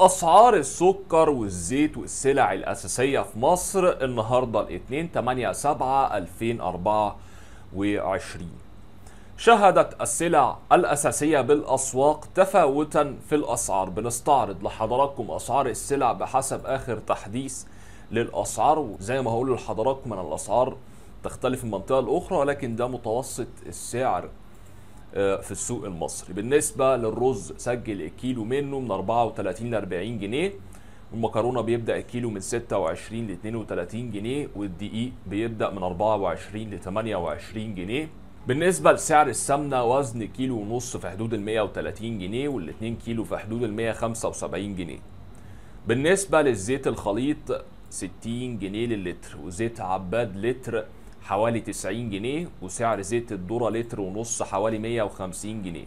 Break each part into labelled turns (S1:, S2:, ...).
S1: اسعار السكر والزيت والسلع الاساسيه في مصر النهارده الاثنين 8 7 2024 شهدت السلع الاساسيه بالاسواق تفاوتا في الاسعار بنستعرض لحضراتكم اسعار السلع بحسب اخر تحديث للاسعار وزي ما هقول لحضراتكم ان الاسعار تختلف من منطقه لاخرى ولكن ده متوسط السعر آه، في السوق المصري بالنسبة للرز سجل الكيلو منه من 34 ل 40 جنيه والمكرونة بيبدأ الكيلو من 26 ل 32 جنيه والدقيق بيبدأ من 24 ل 28 جنيه بالنسبة لسعر السمنة وزن كيلو ونص في حدود ال 130 جنيه وال 2 كيلو في حدود ال 175 جنيه بالنسبة للزيت الخليط 60 جنيه للتر وزيت عباد لتر حوالي 90 جنيه وسعر زيت الذرة لتر ونص حوالي 150 جنيه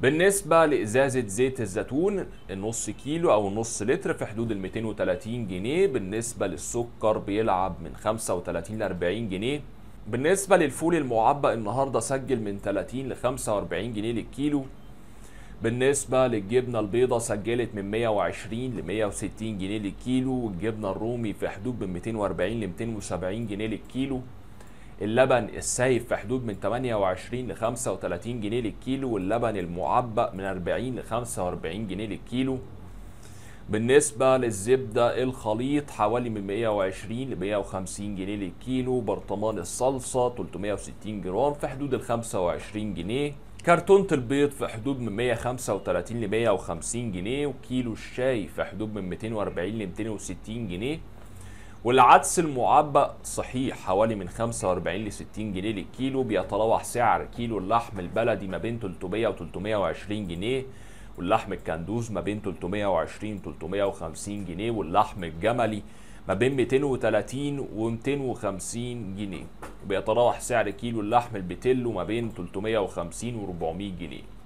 S1: بالنسبة لإزازة زيت الزيتون النص كيلو أو النص لتر في حدود ال 230 جنيه بالنسبة للسكر بيلعب من 35 ل 40 جنيه بالنسبة للفول المعبأ النهاردة سجل من 30 ل 45 جنيه للكيلو بالنسبة للجبنة البيضاء سجلت من 120 ل 160 جنيه للكيلو والجبنة الرومي في حدود من 240 ل 270 جنيه للكيلو اللبن السايف في حدود من 28 ل 35 جنيه للكيلو واللبن المعبأ من 40 ل 45 جنيه للكيلو بالنسبة للزبدة الخليط حوالي من 120 ل 150 جنيه للكيلو برطمان الصلصة 360 جرام في حدود ال 25 جنيه كرتونة البيض في حدود من 135 ل 150 جنيه وكيلو الشاي في حدود من 240 ل 260 جنيه والعدس المعبأ صحيح حوالي من 45 ل 60 جنيه للكيلو بيتراوح سعر كيلو اللحم البلدي ما بين 300 و 320 جنيه واللحم الكندوز ما بين 320 و 350 جنيه واللحم الجملي ما بين 230 و 250 جنيه وبيتراوح سعر كيلو اللحم البتلو ما بين 350 و 400 جنيه